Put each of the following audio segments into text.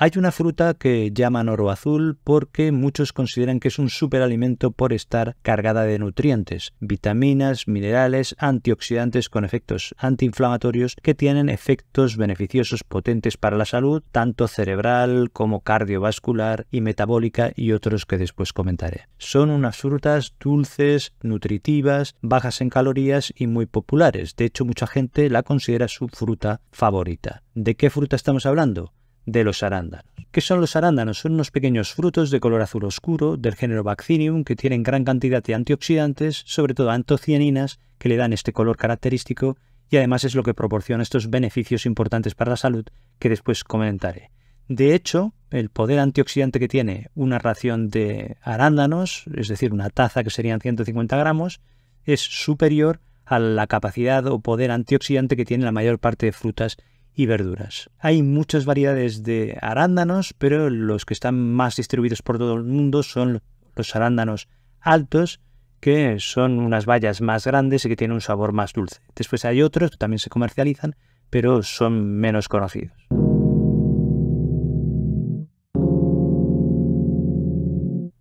Hay una fruta que llaman oro azul porque muchos consideran que es un superalimento por estar cargada de nutrientes, vitaminas, minerales, antioxidantes con efectos antiinflamatorios que tienen efectos beneficiosos potentes para la salud, tanto cerebral como cardiovascular y metabólica y otros que después comentaré. Son unas frutas dulces, nutritivas, bajas en calorías y muy populares. De hecho, mucha gente la considera su fruta favorita. ¿De qué fruta estamos hablando? de los arándanos. ¿Qué son los arándanos? Son unos pequeños frutos de color azul oscuro del género Vaccinium que tienen gran cantidad de antioxidantes, sobre todo antocianinas, que le dan este color característico y además es lo que proporciona estos beneficios importantes para la salud que después comentaré. De hecho, el poder antioxidante que tiene una ración de arándanos, es decir, una taza que serían 150 gramos, es superior a la capacidad o poder antioxidante que tiene la mayor parte de frutas y verduras. Hay muchas variedades de arándanos, pero los que están más distribuidos por todo el mundo son los arándanos altos, que son unas bayas más grandes y que tienen un sabor más dulce. Después hay otros que también se comercializan, pero son menos conocidos.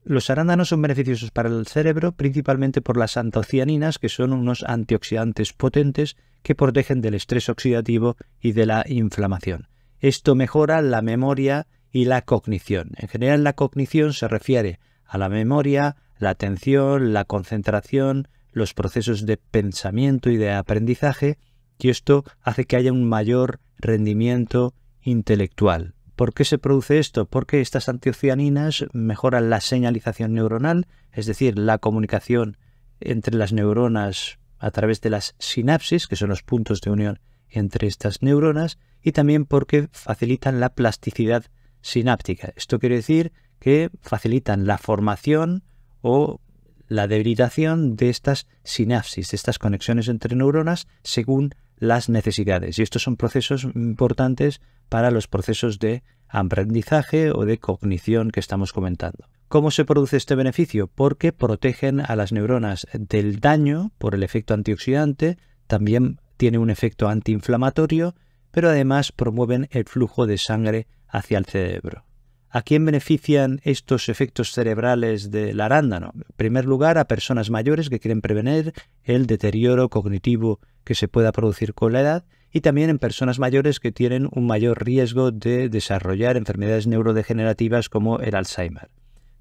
Los arándanos son beneficiosos para el cerebro principalmente por las antocianinas, que son unos antioxidantes potentes que protegen del estrés oxidativo y de la inflamación. Esto mejora la memoria y la cognición. En general la cognición se refiere a la memoria, la atención, la concentración, los procesos de pensamiento y de aprendizaje, y esto hace que haya un mayor rendimiento intelectual. ¿Por qué se produce esto? Porque estas antiocianinas mejoran la señalización neuronal, es decir, la comunicación entre las neuronas a través de las sinapsis, que son los puntos de unión entre estas neuronas, y también porque facilitan la plasticidad sináptica. Esto quiere decir que facilitan la formación o la debilitación de estas sinapsis, de estas conexiones entre neuronas, según las necesidades. Y estos son procesos importantes para los procesos de aprendizaje o de cognición que estamos comentando. ¿Cómo se produce este beneficio? Porque protegen a las neuronas del daño por el efecto antioxidante, también tiene un efecto antiinflamatorio, pero además promueven el flujo de sangre hacia el cerebro. ¿A quién benefician estos efectos cerebrales del arándano? En primer lugar, a personas mayores que quieren prevenir el deterioro cognitivo que se pueda producir con la edad y también en personas mayores que tienen un mayor riesgo de desarrollar enfermedades neurodegenerativas como el Alzheimer.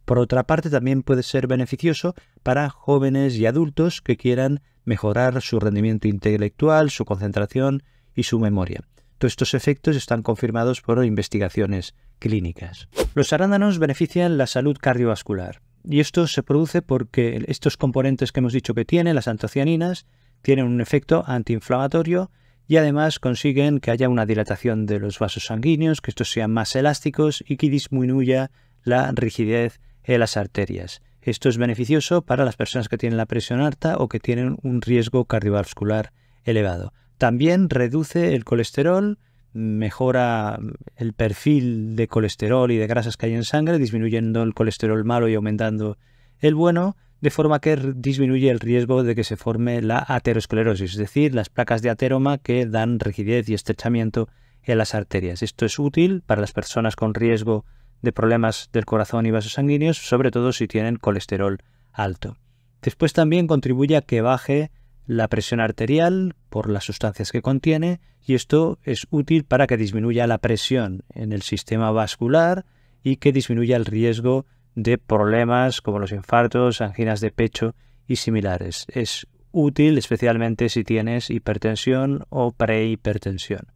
Por otra parte, también puede ser beneficioso para jóvenes y adultos que quieran mejorar su rendimiento intelectual, su concentración y su memoria. Todos estos efectos están confirmados por investigaciones clínicas. Los arándanos benefician la salud cardiovascular y esto se produce porque estos componentes que hemos dicho que tienen, las antocianinas, tienen un efecto antiinflamatorio y además consiguen que haya una dilatación de los vasos sanguíneos, que estos sean más elásticos y que disminuya la rigidez en las arterias. Esto es beneficioso para las personas que tienen la presión alta o que tienen un riesgo cardiovascular elevado. También reduce el colesterol, mejora el perfil de colesterol y de grasas que hay en sangre, disminuyendo el colesterol malo y aumentando el bueno, de forma que disminuye el riesgo de que se forme la aterosclerosis, es decir, las placas de ateroma que dan rigidez y estrechamiento en las arterias. Esto es útil para las personas con riesgo de problemas del corazón y vasos sanguíneos, sobre todo si tienen colesterol alto. Después también contribuye a que baje la presión arterial por las sustancias que contiene y esto es útil para que disminuya la presión en el sistema vascular y que disminuya el riesgo de problemas como los infartos, anginas de pecho y similares. Es útil especialmente si tienes hipertensión o prehipertensión.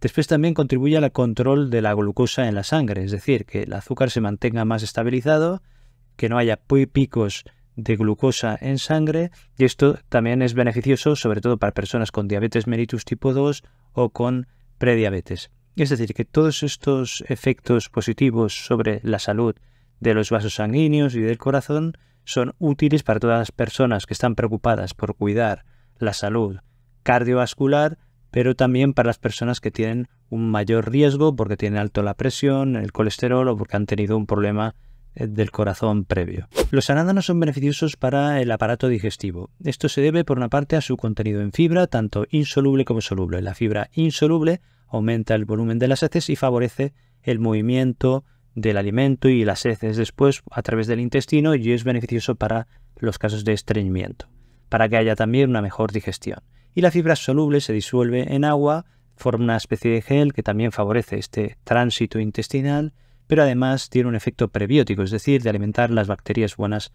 Después también contribuye al control de la glucosa en la sangre, es decir, que el azúcar se mantenga más estabilizado, que no haya picos de glucosa en sangre y esto también es beneficioso sobre todo para personas con diabetes mellitus tipo 2 o con prediabetes. Es decir, que todos estos efectos positivos sobre la salud de los vasos sanguíneos y del corazón son útiles para todas las personas que están preocupadas por cuidar la salud cardiovascular, pero también para las personas que tienen un mayor riesgo porque tienen alto la presión, el colesterol o porque han tenido un problema eh, del corazón previo. Los arándanos son beneficiosos para el aparato digestivo. Esto se debe por una parte a su contenido en fibra, tanto insoluble como soluble. La fibra insoluble aumenta el volumen de las heces y favorece el movimiento, del alimento y las heces después a través del intestino y es beneficioso para los casos de estreñimiento, para que haya también una mejor digestión. Y la fibra soluble se disuelve en agua, forma una especie de gel que también favorece este tránsito intestinal, pero además tiene un efecto prebiótico, es decir, de alimentar las bacterias buenas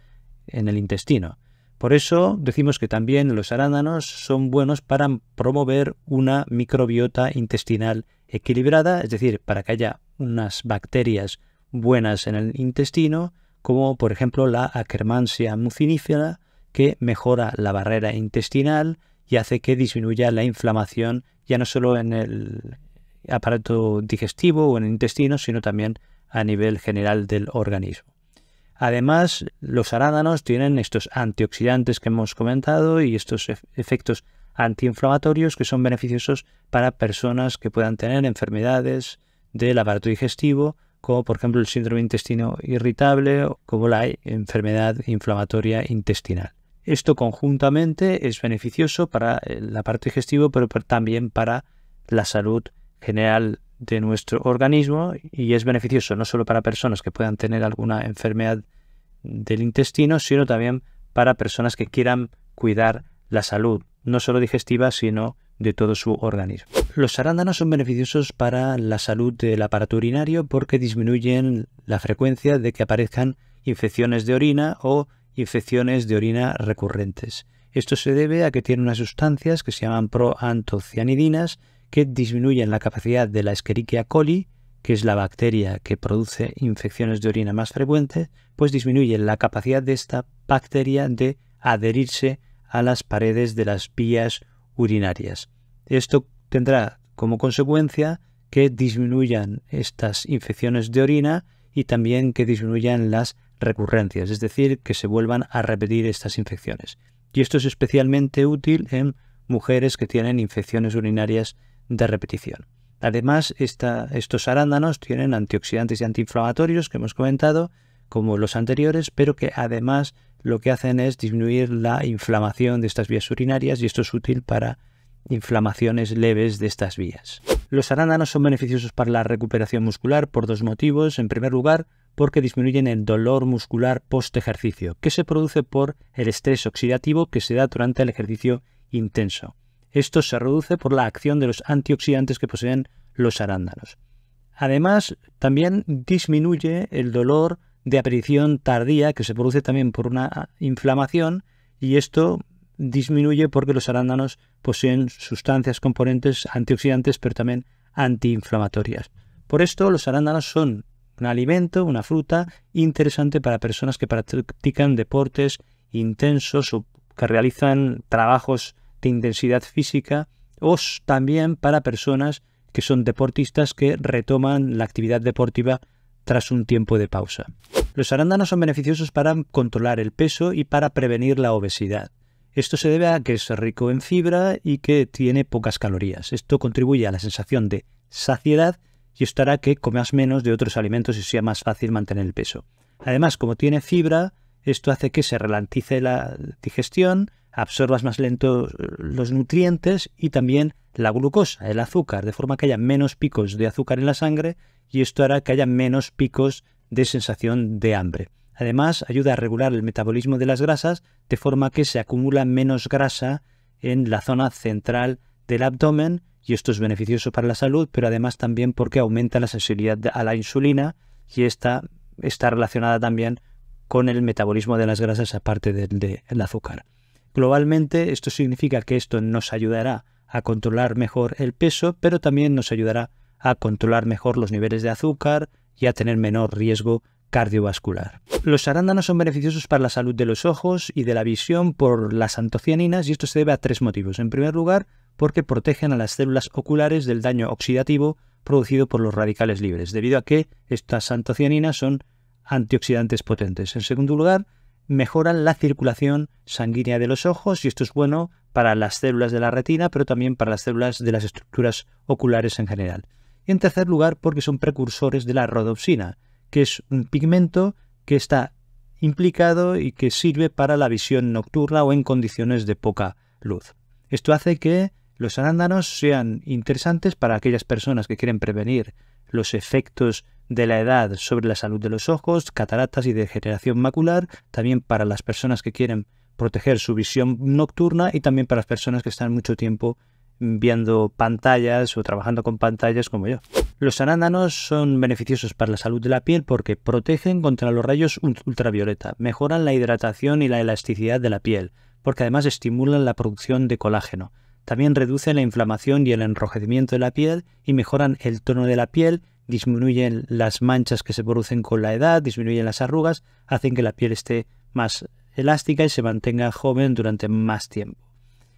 en el intestino. Por eso decimos que también los arándanos son buenos para promover una microbiota intestinal equilibrada, es decir, para que haya unas bacterias buenas en el intestino, como por ejemplo la acermansia mucinífera, que mejora la barrera intestinal y hace que disminuya la inflamación ya no solo en el aparato digestivo o en el intestino, sino también a nivel general del organismo. Además, los arándanos tienen estos antioxidantes que hemos comentado y estos efectos antiinflamatorios que son beneficiosos para personas que puedan tener enfermedades del aparato digestivo como por ejemplo el síndrome intestino irritable o como la enfermedad inflamatoria intestinal. Esto conjuntamente es beneficioso para eh, la parte digestiva, pero también para la salud general de nuestro organismo y es beneficioso no solo para personas que puedan tener alguna enfermedad del intestino, sino también para personas que quieran cuidar la salud, no solo digestiva, sino de todo su organismo. Los arándanos son beneficiosos para la salud del aparato urinario porque disminuyen la frecuencia de que aparezcan infecciones de orina o infecciones de orina recurrentes. Esto se debe a que tiene unas sustancias que se llaman proantocianidinas que disminuyen la capacidad de la Escherichia coli, que es la bacteria que produce infecciones de orina más frecuentes, pues disminuyen la capacidad de esta bacteria de adherirse a las paredes de las vías urinarias. Esto tendrá como consecuencia que disminuyan estas infecciones de orina y también que disminuyan las recurrencias, es decir, que se vuelvan a repetir estas infecciones. Y esto es especialmente útil en mujeres que tienen infecciones urinarias de repetición. Además, estos arándanos tienen antioxidantes y antiinflamatorios que hemos comentado, como los anteriores, pero que además lo que hacen es disminuir la inflamación de estas vías urinarias y esto es útil para inflamaciones leves de estas vías. Los arándanos son beneficiosos para la recuperación muscular por dos motivos. En primer lugar, porque disminuyen el dolor muscular post ejercicio, que se produce por el estrés oxidativo que se da durante el ejercicio intenso. Esto se reduce por la acción de los antioxidantes que poseen los arándanos. Además, también disminuye el dolor de aparición tardía que se produce también por una inflamación y esto disminuye porque los arándanos poseen sustancias, componentes antioxidantes, pero también antiinflamatorias. Por esto, los arándanos son un alimento, una fruta interesante para personas que practican deportes intensos o que realizan trabajos de intensidad física o también para personas que son deportistas que retoman la actividad deportiva tras un tiempo de pausa. Los arándanos son beneficiosos para controlar el peso y para prevenir la obesidad. Esto se debe a que es rico en fibra y que tiene pocas calorías. Esto contribuye a la sensación de saciedad y esto hará que comas menos de otros alimentos y sea más fácil mantener el peso. Además, como tiene fibra, esto hace que se ralentice la digestión, absorbas más lento eh, los nutrientes y también la glucosa, el azúcar, de forma que haya menos picos de azúcar en la sangre y esto hará que haya menos picos de sensación de hambre. Además, ayuda a regular el metabolismo de las grasas de forma que se acumula menos grasa en la zona central del abdomen y esto es beneficioso para la salud, pero además también porque aumenta la sensibilidad a la insulina y esta está relacionada también con el metabolismo de las grasas aparte del azúcar. Globalmente, esto significa que esto nos ayudará a controlar mejor el peso, pero también nos ayudará a controlar mejor los niveles de azúcar, y a tener menor riesgo cardiovascular. Los arándanos son beneficiosos para la salud de los ojos y de la visión por las antocianinas y esto se debe a tres motivos. En primer lugar, porque protegen a las células oculares del daño oxidativo producido por los radicales libres, debido a que estas antocianinas son antioxidantes potentes. En segundo lugar, mejoran la circulación sanguínea de los ojos y esto es bueno para las células de la retina, pero también para las células de las estructuras oculares en general. Y en tercer lugar, porque son precursores de la rodopsina, que es un pigmento que está implicado y que sirve para la visión nocturna o en condiciones de poca luz. Esto hace que los arándanos sean interesantes para aquellas personas que quieren prevenir los efectos de la edad sobre la salud de los ojos, cataratas y degeneración macular, también para las personas que quieren proteger su visión nocturna y también para las personas que están mucho tiempo viendo pantallas o trabajando con pantallas como yo. Los arándanos son beneficiosos para la salud de la piel porque protegen contra los rayos ultravioleta, mejoran la hidratación y la elasticidad de la piel, porque además estimulan la producción de colágeno. También reducen la inflamación y el enrojecimiento de la piel y mejoran el tono de la piel, disminuyen las manchas que se producen con la edad, disminuyen las arrugas, hacen que la piel esté más elástica y se mantenga joven durante más tiempo.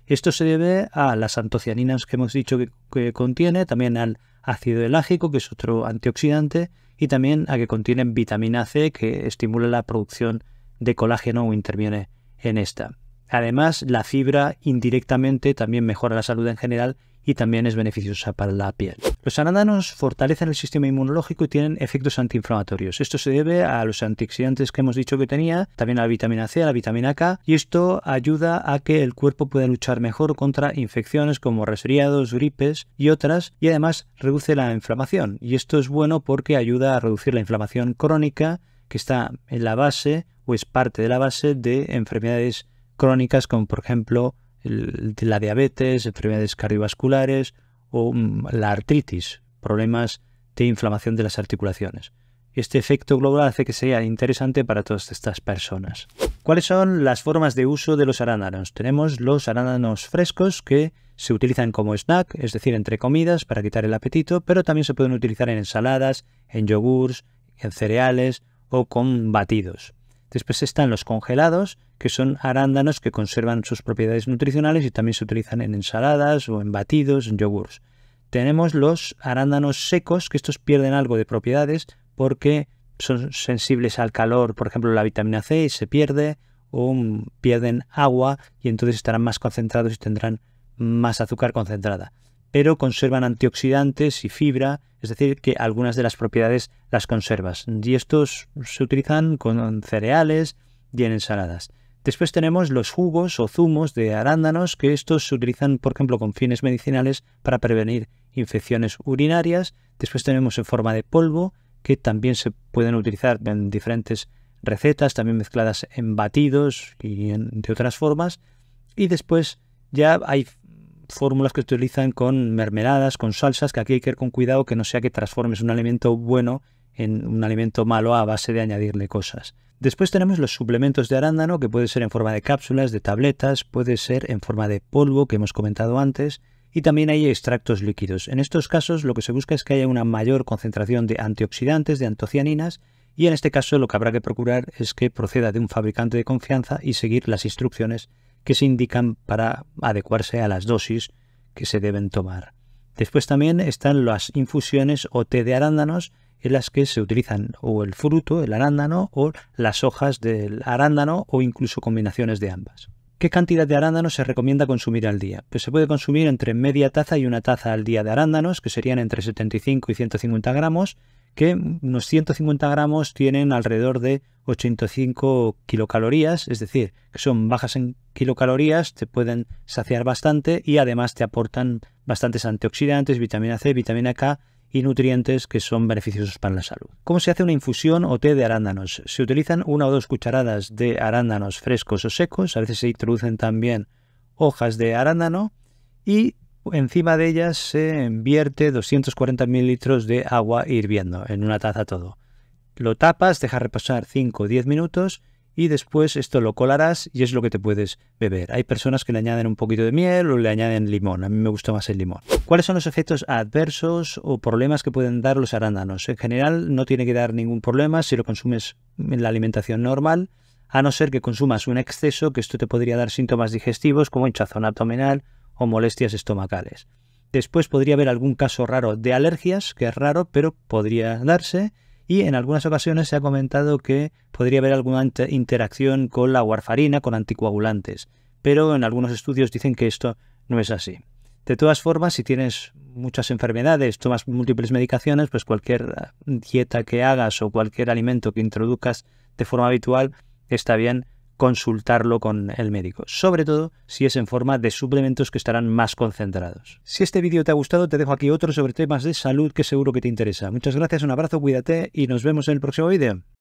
Esto se debe a las antocianinas que hemos dicho que, contiene, también al ácido elágico, que es otro antioxidante, y también a que contienen vitamina C, que estimula la producción de colágeno o interviene en esta. Además, la fibra indirectamente también mejora la salud en general y también es beneficiosa para la piel. Los arándanos fortalecen el sistema inmunológico y tienen efectos antiinflamatorios. Esto se debe a los antioxidantes que hemos dicho que tenía, también a la vitamina C, a la vitamina K y esto ayuda a que el cuerpo pueda luchar mejor contra infecciones como resfriados, gripes y otras y además reduce la inflamación y esto es bueno porque ayuda a reducir la inflamación crónica que está en la base o es parte de la base de enfermedades crónicas como por ejemplo la diabetes, enfermedades cardiovasculares o mm, la artritis, problemas de inflamación de las articulaciones. Este efecto global hace que sea interesante para todas estas personas. ¿Cuáles son las formas de uso de los arándanos? Tenemos los arándanos frescos que se utilizan como snack, es decir, entre comidas para quitar el apetito, pero también se pueden utilizar en ensaladas, en yogures, en cereales o con batidos. Después están los congelados, que son arándanos que conservan sus propiedades nutricionales y también se utilizan en ensaladas o en batidos, en yogurts. Tenemos los arándanos secos, que estos pierden algo de propiedades porque son sensibles al calor, por ejemplo la vitamina C se pierde, o pierden agua y entonces estarán más concentrados y tendrán más azúcar concentrada pero conservan antioxidantes y fibra, es decir, que algunas de las propiedades las conservas. Y estos se utilizan con cereales y en ensaladas. Después tenemos los jugos o zumos de arándanos, que estos se utilizan, por ejemplo, con fines medicinales para prevenir infecciones urinarias. Después tenemos en forma de polvo, que también se pueden utilizar en diferentes recetas, también mezcladas en batidos y de otras formas. Y después ya hay fórmulas que se utilizan con mermeladas, con salsas, que aquí hay que ir con cuidado que no sea que transformes un alimento bueno en un alimento malo a base de añadirle cosas. Después tenemos los suplementos de arándano, que puede ser en forma de cápsulas, de tabletas, puede ser en forma de polvo, que hemos comentado antes, y también hay extractos líquidos. En estos casos lo que se busca es que haya una mayor concentración de antioxidantes, de antocianinas, y en este caso lo que habrá que procurar es que proceda de un fabricante de confianza y seguir las instrucciones que se indican para adecuarse a las dosis que se deben tomar. Después también están las infusiones o té de arándanos en las que se utilizan o el fruto, el arándano, o las hojas del arándano o incluso combinaciones de ambas. ¿Qué cantidad de arándanos se recomienda consumir al día? Pues se puede consumir entre media taza y una taza al día de arándanos, que serían entre 75 y 150 gramos, que unos 150 gramos tienen alrededor de 85 kilocalorías, es decir, que son bajas en kilocalorías, te pueden saciar bastante y además te aportan bastantes antioxidantes, vitamina C, vitamina K y nutrientes que son beneficiosos para la salud. ¿Cómo se hace una infusión o té de arándanos? Se utilizan una o dos cucharadas de arándanos frescos o secos, a veces se introducen también hojas de arándano y Encima de ellas se vierte 240 mililitros de agua hirviendo en una taza todo. Lo tapas, dejas reposar 5 o 10 minutos y después esto lo colarás y es lo que te puedes beber. Hay personas que le añaden un poquito de miel o le añaden limón. A mí me gusta más el limón. ¿Cuáles son los efectos adversos o problemas que pueden dar los arándanos? En general no tiene que dar ningún problema si lo consumes en la alimentación normal, a no ser que consumas un exceso que esto te podría dar síntomas digestivos como hinchazón abdominal o molestias estomacales. Después podría haber algún caso raro de alergias, que es raro, pero podría darse. Y en algunas ocasiones se ha comentado que podría haber alguna interacción con la warfarina, con anticoagulantes. Pero en algunos estudios dicen que esto no es así. De todas formas, si tienes muchas enfermedades, tomas múltiples medicaciones, pues cualquier ah, dieta que hagas o cualquier alimento que introduzcas de forma habitual está bien consultarlo con el médico, sobre todo si es en forma de suplementos que estarán más concentrados. Si este vídeo te ha gustado, te dejo aquí otro sobre temas de salud que seguro que te interesa. Muchas gracias, un abrazo, cuídate y nos vemos en el próximo vídeo.